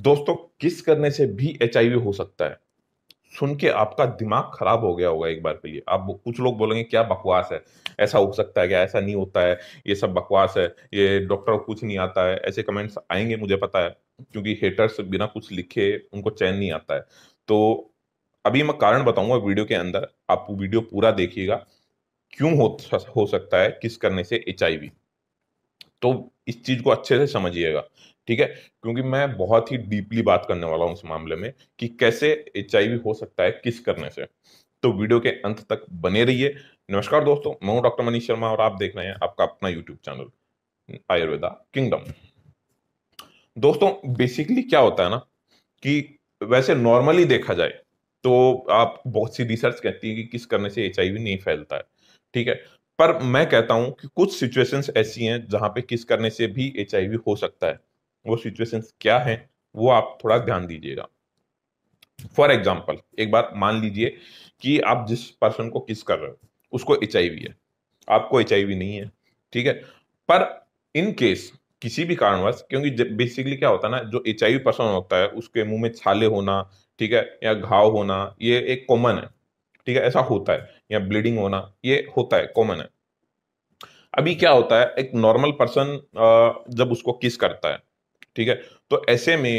दोस्तों किस करने से भी एच हो सकता है सुन के आपका दिमाग खराब हो गया होगा एक बार के लिए आप कुछ लोग बोलेंगे क्या बकवास है ऐसा हो सकता है क्या ऐसा नहीं होता है ये सब बकवास है ये डॉक्टर कुछ नहीं आता है ऐसे कमेंट्स आएंगे मुझे पता है क्योंकि हेटर्स बिना कुछ लिखे उनको चैन नहीं आता है तो अभी मैं कारण बताऊंगा वीडियो के अंदर आप वीडियो पूरा देखिएगा क्यों हो, हो सकता है किस करने से एच तो इस चीज को अच्छे से समझिएगा ठीक है क्योंकि मैं बहुत ही डीपली बात करने वाला हूं इस मामले में कि कैसे एच हो सकता है किस करने से तो वीडियो के अंत तक बने रहिए नमस्कार दोस्तों मैं हूं डॉक्टर मनीष शर्मा और आप देख रहे हैं आपका अपना यूट्यूब चैनल आयुर्वेदा किंगडम दोस्तों बेसिकली क्या होता है ना कि वैसे नॉर्मली देखा जाए तो आप बहुत सी रिसर्च कहती है कि किस करने से एच नहीं फैलता है ठीक है पर मैं कहता हूं कि कुछ सिचुएशंस ऐसी हैं जहां पे किस करने से भी एच हो सकता है वो सिचुएशंस क्या हैं वो आप थोड़ा ध्यान दीजिएगा फॉर एग्जाम्पल एक बार मान लीजिए कि आप जिस पर्सन को किस कर रहे हो उसको एच है आपको एच नहीं है ठीक है पर इन केस किसी भी कारणवश क्योंकि बेसिकली क्या होता है ना जो एच पर्सन होता है उसके मुंह में छाले होना ठीक है या घाव होना ये एक कॉमन है ठीक है ऐसा होता है या ब्लीडिंग होना ये होता है कॉमन है अभी क्या होता है एक नॉर्मल पर्सन जब उसको किस करता है ठीक है तो ऐसे में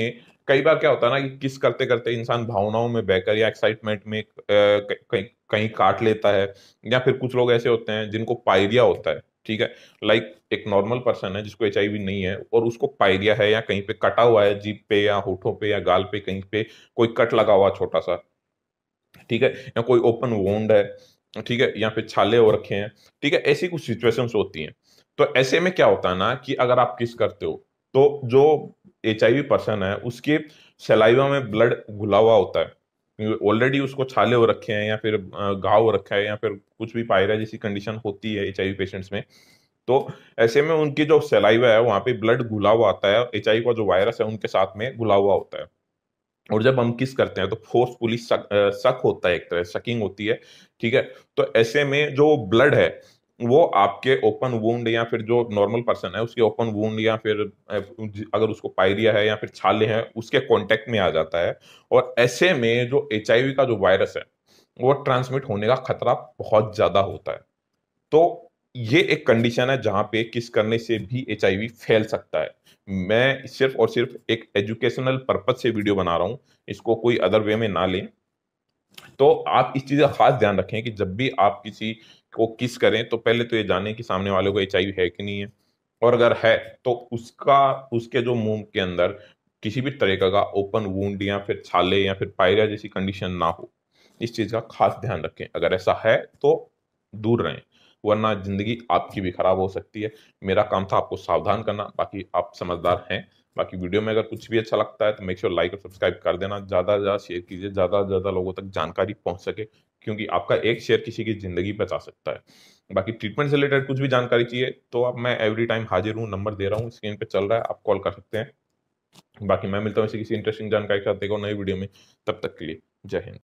कई बार क्या होता है ना कि किस करते करते इंसान भावनाओं में बहकर या एक्साइटमेंट में कहीं कहीं काट लेता है या फिर कुछ लोग ऐसे होते हैं जिनको पायरिया होता है ठीक है लाइक like, एक नॉर्मल पर्सन है जिसको एच नहीं है और उसको पायरिया है या कहीं पे कटा हुआ है जीप पे या होठों पे या गाल पे कहीं पे कोई कट लगा हुआ छोटा सा ठीक है या कोई ओपन वोंड है ठीक है या फिर छाले हो रखे हैं ठीक है ऐसी कुछ सिचुएशन होती हैं तो ऐसे में क्या होता है ना कि अगर आप किस करते हो तो जो एच पर्सन है उसके सलाइवा में ब्लड घुला हुआ होता है ऑलरेडी उसको छाले हो रखे हैं या फिर घाव हो रखा है या फिर कुछ भी पायरा जैसी कंडीशन होती है एच पेशेंट्स में तो ऐसे में उनकी जो सेलाइवा है वहां पे ब्लड घुला हुआ आता है एच का जो वायरस है उनके साथ में घुला हुआ होता है और जब हम किस करते हैं तो फोर्सफुली शक होता है एक तरह शकिंग होती है ठीक है तो ऐसे में जो ब्लड है वो आपके ओपन वूंड या फिर जो नॉर्मल पर्सन है उसके ओपन वूंड या फिर अगर उसको पायरिया है या फिर छाले हैं उसके कांटेक्ट में आ जाता है और ऐसे में जो एच का जो वायरस है वो ट्रांसमिट होने का खतरा बहुत ज़्यादा होता है तो ये एक कंडीशन है जहाँ पे किस करने से भी एच फैल सकता है मैं सिर्फ और सिर्फ एक एजुकेशनल पर्पज से वीडियो बना रहा हूँ इसको कोई अदर वे में ना लें तो आप इस चीज़ का खास ध्यान रखें कि जब भी आप किसी को किस करें तो पहले तो ये जाने कि सामने वाले को एच है कि नहीं है और अगर है तो उसका उसके जो मुंह के अंदर किसी भी तरीका का ओपन वूंड या फिर छाले या फिर पायरिया जैसी कंडीशन ना हो इस चीज़ का खास ध्यान रखें अगर ऐसा है तो दूर रहें वरना ज़िंदगी आपकी भी ख़राब हो सकती है मेरा काम था आपको सावधान करना बाकी आप समझदार हैं बाकी वीडियो में अगर कुछ भी अच्छा लगता है तो मेक श्योर लाइक और सब्सक्राइब कर देना ज़्यादा से ज़्यादा शेयर कीजिए ज़्यादा से ज़्यादा लोगों तक जानकारी पहुँच सके क्योंकि आपका एक शेयर किसी की ज़िंदगी बचा सकता है बाकी ट्रीटमेंट से रिलेटेड कुछ भी जानकारी चाहिए तो आप मैं एवरी टाइम हाजिर हूँ नंबर दे रहा हूँ स्क्रीन पर चल रहा है आप कॉल कर सकते हैं बाकी मैं मिलता हूँ इसे किसी इंटरेस्टिंग जानकारी के साथ देखो नई वीडियो में तब तक के लिए जय हिंद